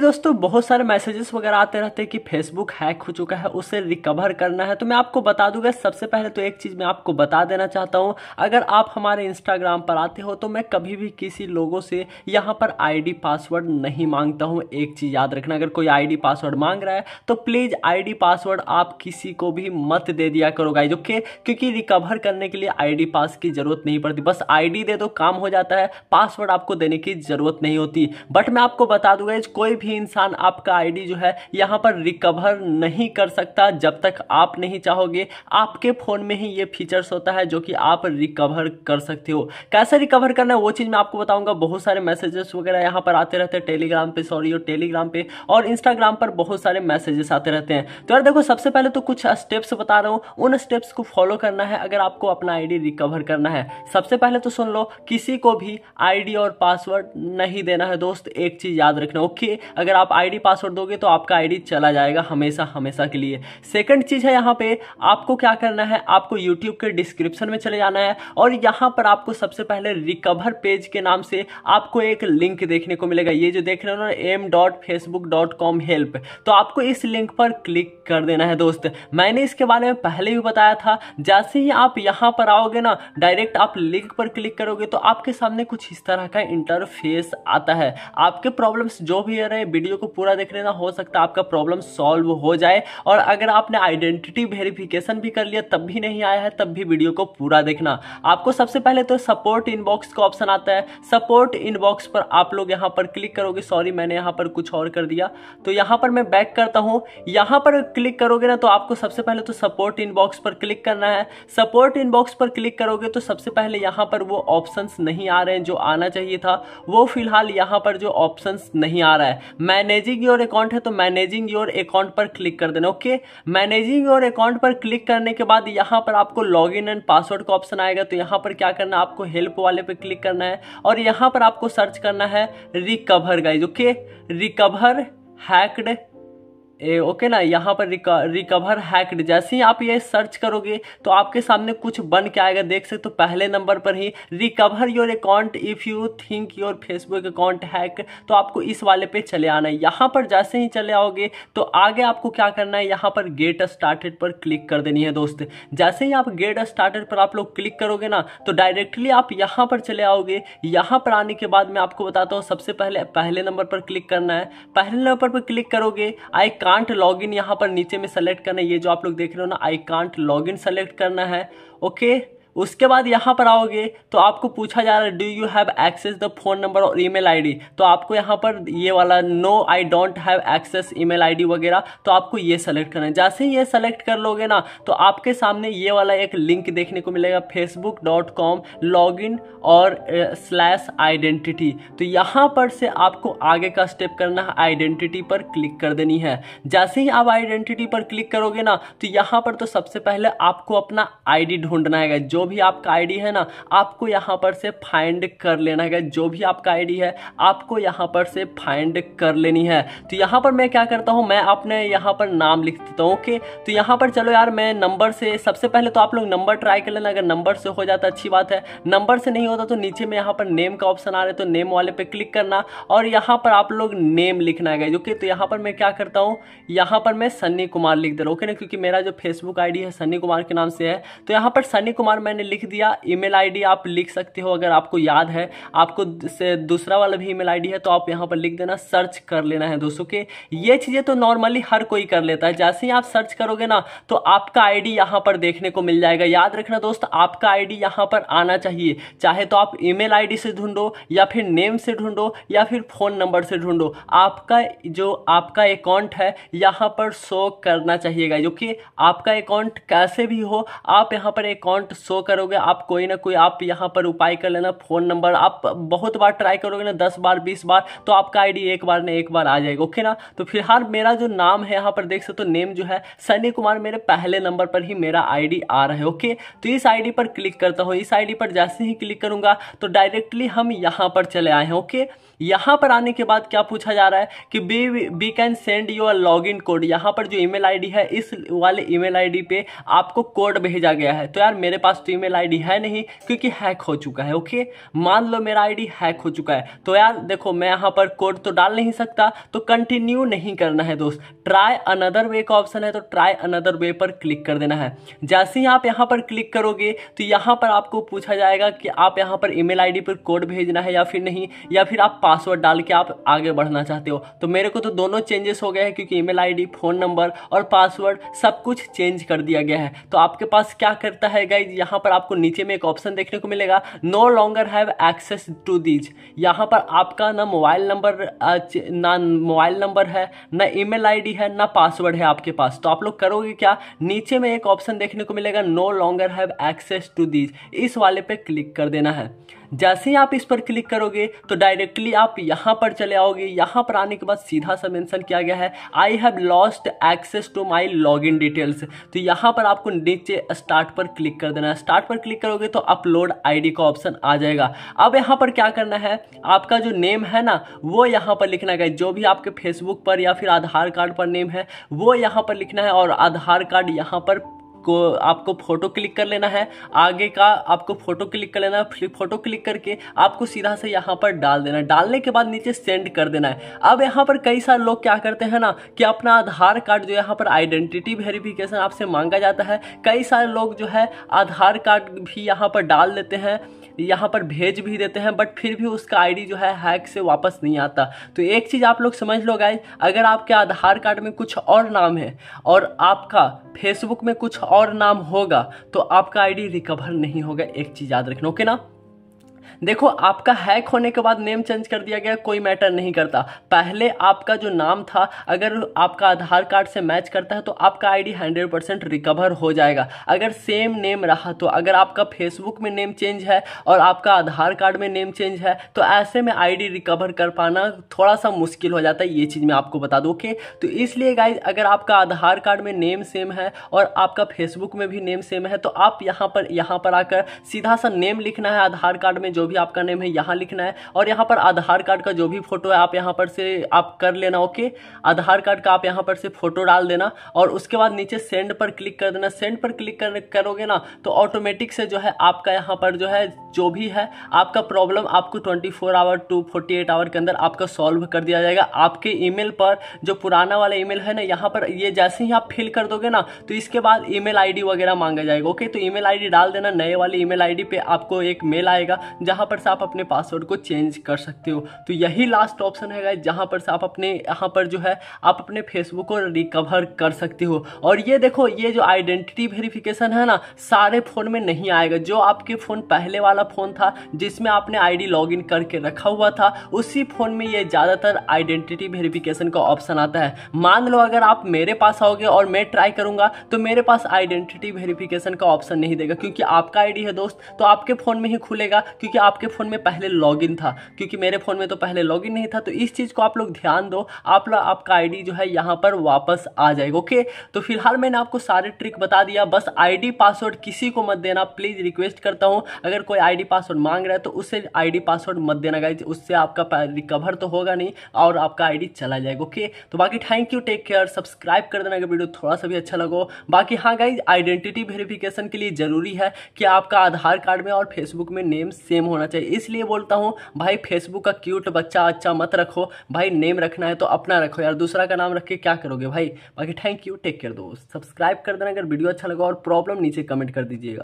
दोस्तों बहुत सारे मैसेजेस वगैरह आते रहते हैं कि फेसबुक हैक हो चुका है उसे रिकवर करना है तो मैं आपको बता दूंगा सबसे पहले तो एक चीज़ मैं आपको बता देना चाहता हूं अगर आप हमारे इंस्टाग्राम पर आते हो तो मैं कभी भी किसी लोगों से यहां पर आईडी पासवर्ड नहीं मांगता हूं एक चीज़ याद रखना अगर कोई आई पासवर्ड मांग रहा है तो प्लीज़ आई पासवर्ड आप किसी को भी मत दे दिया करो गाइज ओके क्योंकि रिकवर करने के लिए आई पास की ज़रूरत नहीं पड़ती बस आई दे दो काम हो जाता है पासवर्ड आपको देने की ज़रूरत नहीं होती बट मैं आपको बता दूंगा कोई भी इंसान आपका आईडी जो है यहाँ पर रिकवर नहीं कर सकता जब तक आप नहीं चाहोगे आपके फ़ोन में ही ये फीचर्स होता है जो कि आप रिकवर कर सकते हो कैसे रिकवर करना है वो चीज़ मैं आपको बताऊँगा बहुत सारे मैसेजेस वगैरह यहाँ पर आते रहते हैं टेलीग्राम पर सॉरी और टेलीग्राम पर और इंस्टाग्राम पर बहुत सारे मैसेजेस आते रहते हैं तो यार देखो सबसे पहले तो कुछ स्टेप्स बता रहा हूँ उन स्टेप्स को फॉलो करना है अगर आपको अपना आईडी रिकवर करना है सबसे पहले तो सुन लो किसी को भी आईडी और पासवर्ड नहीं देना है दोस्त एक चीज़ याद रखना ओके अगर आप आई पासवर्ड दोगे तो आपका आई चला जाएगा हमेशा हमेशा के लिए सेकेंड चीज़ है यहाँ पे आपको क्या करना है आपको यूट्यूब के डिस्क्रिप्शन में चले जाना है और यहाँ पर आपको सबसे पहले रिकवर पेज के नाम से आपको एक लिंक देखने को मिलेगा ये जो देख रहे हो ना m dot Facebook dot com help तो आपको इस लिंक पर क्लिक कर देना है दोस्त मैंने इसके बारे में पहले भी बताया था जैसे ही आप यहाँ पर आओगे ना डायरेक्ट आप लिंक पर क्लिक करोगे तो आपके सामने कुछ इस तरह का इंटरफेस आता है आपके प्रॉब्लम्स जो भी रहे हैं वीडियो को पूरा देख लेना हो सकता है आपका प्रॉब्लम सॉल्व हो जाए और अगर आपने आइडेंटिटी वेरिफिकेशन भी कर लिया तब भी नहीं आया है तब भी वीडियो को पूरा देखना आपको सबसे पहले तो सपोर्ट इनबॉक्स का ऑप्शन आता है सपोर्ट इनबॉक्स पर आप लोग यहाँ पर क्लिक करोगे सॉरी मैंने यहाँ पर कुछ और कर दिया तो यहाँ पर मैं बैक करता हूँ यहाँ पर क्लिक करोगे ना तो आपको सबसे पहले तो सपोर्ट इनबॉक्स पर क्लिक करना है सपोर्ट इनबॉक्स पर क्लिक करोगे तो सबसे पहले यहाँ पर वो ऑप्शंस नहीं आ रहे हैं जो आना चाहिए था वो फिलहाल यहाँ पर जो ऑप्शंस नहीं आ रहा है मैनेजिंग योर अकाउंट है तो मैनेजिंग योर अकाउंट पर क्लिक कर देना ओके मैनेजिंग योर अकाउंट पर क्लिक करने के बाद यहाँ पर आपको लॉग इन एंड पासवर्ड का ऑप्शन आएगा तो यहाँ पर क्या करना आपको हेल्प वाले पर क्लिक करना है और यहाँ पर आपको सर्च करना है recover guys okay recover hacked a, okay ना यहाँ पर रिकवर हैक्ड जैसे ही आप ये सर्च करोगे तो आपके सामने कुछ बन के आएगा देख सकते हो पहले नंबर पर ही recover your account if you think your Facebook account hack तो आपको इस वाले पे चले आना है यहाँ पर जैसे ही चले आओगे तो आगे आपको क्या करना है यहाँ पर गेट स्टार्टेड पर क्लिक कर देनी है दोस्त जैसे ही आप गेट स्टार्टेड पर आप लोग क्लिक करोगे ना तो डायरेक्टली आप यहाँ पर चले आओगे यहाँ पर आने के बाद मैं आपको बताता हूँ सबसे पहले पहले नंबर पर क्लिक करना है पहले नंबर पर क्लिक करोगे आई कांट लॉग इन यहाँ पर नीचे में सेलेक्ट करना है ये जो आप लोग देख रहे हो ना I can't log in select करना है ओके उसके बाद यहाँ पर आओगे तो आपको पूछा जा रहा है do you have access the phone number और ईमेल आईडी तो आपको यहाँ पर ये वाला no I don't have access email ID वगैरह तो आपको ये सेलेक्ट करना है जैसे ये सेलेक्ट कर लोगे ना तो आपके सामने ये वाला एक लिंक देखने को मिलेगा Facebook dot com log in और स्लैश आइडेंटिटी तो यहाँ पर से आपको आगे का स्टेप करना है आइडेंटिटी पर क्लिक कर देनी है जैसे ही आप आइडेंटिटी पर क्लिक करोगे ना तो यहाँ पर तो सबसे पहले आपको अपना आई ढूंढना है जो भी आपका आईडी है ना आपको यहाँ पर से फाइंड कर लेना है जो भी आपका आईडी है आपको यहाँ पर से फाइंड कर लेनी है तो यहाँ पर मैं क्या करता हूँ मैं अपने यहाँ पर नाम लिख देता हूँ ओके तो यहाँ पर चलो यार मैं नंबर से सबसे पहले तो आप लोग नंबर ट्राई कर लेना अगर नंबर से हो जाता अच्छी बात है नंबर से नहीं होता तो नीचे में यहाँ पर नेम का ऑप्शन आ रहा तो नेम वाले पर क्लिक करना और यहाँ पर आप लोग नेम लिखना है ओके तो यहाँ पर मैं क्या करता हूँ यहाँ पर मैं सन्नी कुमार लिख दे रहा हूँ ओके ना क्योंकि मेरा जो फेसबुक आई है सन्नी कुमार के नाम से है तो यहाँ पर सन्नी कुमार मैं मैंने लिख दिया ईमेल आईडी आप लिख सकते हो अगर आपको याद है आपको दूसरा वाला भी ईमेल आईडी है तो आप यहाँ पर लिख देना सर्च कर लेना है दोस्तों के ये चीज़ें तो नॉर्मली हर कोई कर लेता है जैसे ही आप सर्च करोगे ना तो आपका आईडी यहाँ पर देखने को मिल जाएगा याद रखना दोस्त आपका आईडी यहाँ पर आना चाहिए चाहे तो आप ईमेल आईडी से ढूंढो या फिर नेम से ढूंढो या फिर फ़ोन नंबर से ढूंढो आपका जो आपका अकाउंट है यहाँ पर शो करना चाहिएगा क्योंकि आपका अकाउंट कैसे भी हो आप यहाँ पर अकाउंट शो करोगे आप कोई ना कोई आप यहाँ पर उपाय कर लेना फ़ोन नंबर आप बहुत बार ट्राई करोगे ना दस बार बीस बार तो आपका आईडी एक बार ना एक बार आ जाएगा ओके ना तो फिलहाल मेरा जो नाम है यहाँ पर देख सकते हो तो नेम जो है सनी कुमार मेरे पहले नंबर पर ही मेरा आई आ रहा है ओके तो इस आई पर क्लिक करता हूँ इस आई पर जैसे ही क्लिक करूंगा तो डायरेक्टली हम यहाँ पर चले आए हैं ओके यहाँ पर आने के बाद क्या पूछा जा रहा है कि B B can send your log in code यहाँ पर जो ईमेल आईडी है इस वाले ईमेल आईडी पे आपको कोड भेजा गया है तो यार मेरे पास तो ईमेल आईडी है नहीं क्योंकि हैक हो चुका है ओके मान लो मेरा आईडी हैक हो चुका है तो यार देखो मैं यहाँ पर कोड तो डाल नहीं सकता तो कंटिन्यू नहीं करना है दोस्त ट्राई अनदर वे का ऑप्शन है तो ट्राई अनदर वे पर क्लिक कर देना है जैसे ही आप यहाँ पर क्लिक करोगे तो यहाँ पर आपको पूछा जाएगा कि आप यहाँ पर ईमेल आईडी पर कोड भेजना है या फिर नहीं या फिर आप पासवर्ड डाल के आप आगे बढ़ना चाहते हो तो मेरे को तो दोनों चेंजेस हो गए हैं क्योंकि ईमेल आईडी फोन नंबर और पासवर्ड सब कुछ चेंज कर दिया गया है तो आपके पास क्या करता है गाइज यहाँ पर आपको नीचे में एक ऑप्शन देखने को मिलेगा no longer have access to these यहाँ पर आपका ना मोबाइल नंबर ना मोबाइल नंबर है ना ईमेल आईडी है ना पासवर्ड है आपके पास तो आप लोग करोगे क्या नीचे में एक ऑप्शन देखने को मिलेगा no longer have access to these इस वाले पे क्लिक कर देना है जैसे ही आप इस पर क्लिक करोगे तो डायरेक्टली आप यहाँ पर चले आओगे यहाँ पर आने के बाद सीधा सा मेंशन किया गया है I have lost access to my log in details तो यहाँ पर आपको नीचे स्टार्ट पर क्लिक कर देना है स्टार्ट पर क्लिक करोगे तो अपलोड आईडी का ऑप्शन आ जाएगा अब यहाँ पर क्या करना है आपका जो नेम है ना वो यहाँ पर लिखना है जो भी आपके फेसबुक पर या फिर आधार कार्ड पर नेम है वो यहाँ पर लिखना है और आधार कार्ड यहाँ पर को आपको फ़ोटो क्लिक कर लेना है आगे का आपको फ़ोटो क्लिक कर लेना है फ़ोटो क्लिक करके आपको सीधा से यहाँ पर डाल देना है डालने के बाद नीचे सेंड कर देना है अब यहाँ पर कई सारे लोग क्या करते हैं ना कि अपना आधार कार्ड जो यहाँ पर आइडेंटिटी वेरिफिकेशन आपसे मांगा जाता है कई सारे लोग जो है आधार कार्ड भी यहाँ पर डाल देते हैं यहाँ पर भेज भी देते हैं बट फिर भी उसका आईडी जो है हैक से वापस नहीं आता तो एक चीज़ आप लोग समझ लो गाइज अगर आपके आधार कार्ड में कुछ और नाम है और आपका फेसबुक में कुछ और नाम होगा तो आपका आईडी रिकवर नहीं होगा एक चीज़ याद रखना ओके ना देखो आपका हैक होने के बाद नेम चेंज कर दिया गया कोई मैटर नहीं करता पहले आपका जो नाम था अगर आपका आधार कार्ड से मैच करता है तो आपका आईडी 100 परसेंट रिकवर हो जाएगा अगर सेम नेम रहा तो अगर आपका फेसबुक में नेम चेंज है और आपका आधार कार्ड में नेम चेंज है तो ऐसे में आईडी रिकवर कर पाना थोड़ा सा मुश्किल हो जाता है ये चीज़ मैं आपको बता दूँ ओके तो इसलिए गाइज अगर आपका आधार कार्ड में नेम सेम है और आपका फेसबुक में भी नेम सेम है तो आप यहाँ पर यहाँ पर आकर सीधा सा नेम लिखना है आधार कार्ड में जो भी आपका नेम है यहाँ लिखना है और यहाँ पर आधार कार्ड का जो भी फोटो है आप यहाँ पर से आप कर लेना ओके आधार कार्ड का आप यहाँ पर से फोटो डाल देना और उसके बाद नीचे सेंड पर क्लिक कर देना सेंड पर क्लिक कर, करोगे ना तो ऑटोमेटिक से जो है आपका यहाँ पर जो है जो भी है आपका प्रॉब्लम आपको twenty hour to forty hour के अंदर आपका सॉल्व कर दिया जाएगा आपके ई पर जो पुराना वाला ई है ना यहाँ पर ये जैसे ही आप फिल कर दोगे ना तो इसके बाद ई मेल वगैरह मांगा जाएगा ओके तो ई मेल डाल देना नए वाले ई मेल पे आपको एक मेल आएगा जहाँ पर से आप अपने पासवर्ड को चेंज कर सकते हो तो यही लास्ट ऑप्शन है गाइज जहाँ पर से आप अपने यहाँ पर जो है आप अपने फेसबुक को रिकवर कर सकते हो और ये देखो ये जो आइडेंटिटी वेरिफिकेशन है ना सारे फ़ोन में नहीं आएगा जो आपके फ़ोन पहले वाला फ़ोन था जिसमें आपने आईडी लॉगिन करके रखा हुआ था उसी फ़ोन में ये ज़्यादातर आइडेंटिटी वेरिफिकेशन का ऑप्शन आता है मान लो अगर आप मेरे पास आओगे और मैं ट्राई करूँगा तो मेरे पास आइडेंटिटी वेरिफिकेशन का ऑप्शन नहीं देगा क्योंकि आपका आईडी है दोस्त तो आपके फ़ोन में ही खुलेगा क्योंकि क्योंकि आपके फ़ोन में पहले लॉगिन था क्योंकि मेरे फ़ोन में तो पहले लॉगिन नहीं था तो इस चीज़ को आप लोग ध्यान दो आप लोग आपका आईडी जो है यहाँ पर वापस आ जाएगा ओके तो फिलहाल मैंने आपको सारे ट्रिक बता दिया बस आईडी पासवर्ड किसी को मत देना प्लीज़ रिक्वेस्ट करता हूँ अगर कोई आई पासवर्ड मांग रहा है तो उससे आई पासवर्ड मत देना गाइज उससे आपका रिकवर तो होगा नहीं और आपका आईडी चला जाएगा ओके तो बाकी thank you take care subscribe कर देना अगर वीडियो थोड़ा सा भी अच्छा लगो बाकी हाँ गाइज आइडेंटिटी वेरिफिकेशन के लिए ज़रूरी है कि आपका आधार कार्ड में और फेसबुक में नेम सेम नेम होना चाहिए इसलिए बोलता हूँ भाई फेसबुक का क्यूट बच्चा अच्छा मत रखो भाई नेम रखना है तो अपना रखो यार दूसरा का नाम रख के क्या करोगे भाई बाकी थैंक यू टेक केयर दोस्त सब्सक्राइब कर देना अगर वीडियो अच्छा लगा और प्रॉब्लम नीचे कमेंट कर दीजिएगा